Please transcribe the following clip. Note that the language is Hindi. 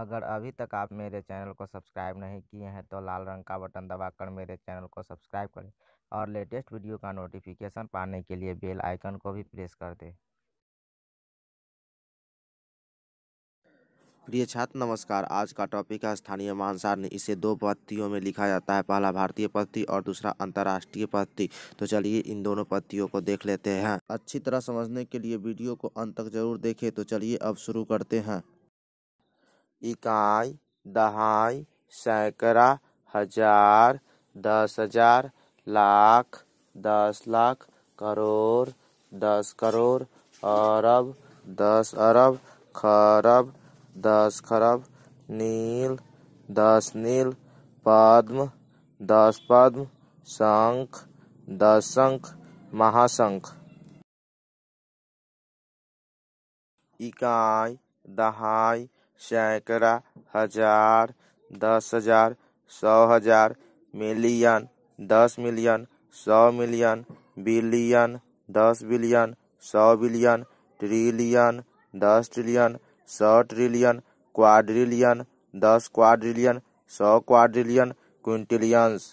अगर अभी तक आप मेरे चैनल को सब्सक्राइब नहीं किए हैं तो लाल रंग का बटन दबाकर मेरे चैनल को सब्सक्राइब करें और लेटेस्ट वीडियो का नोटिफिकेशन पाने के लिए बेल आइकन को भी प्रेस कर दें प्रिय छात्र नमस्कार आज का टॉपिक है स्थानीय मानसार ने इसे दो पत्तियों में लिखा जाता है पहला भारतीय पत्ति और दूसरा अंतर्राष्ट्रीय पत्ति तो चलिए इन दोनों पत्तियों को देख लेते हैं अच्छी तरह समझने के लिए वीडियो को अंत तक जरूर देखें तो चलिए अब शुरू करते हैं इकाई दहाई सैकड़ा हजार दस हजार लाख दस लाख करोड़ दस करोड़ अरब दस अरब खरब दस खरब नील दस नील पद्म दस पद्म शंख दस शंख महाशंख इकाई दहाई सैकड़ा हजार दस हजार सौ हजार मिलियन दस मिलियन सौ मिलियन बिलियन दस बिलियन सौ बिलियन ट्रिलियन दस ट्रिलियन सौ ट्रिलियन क्वाड्रिलियन दस क्वाड्रिलियन सौ क्वाड्रिलियन क्विंटिलियंस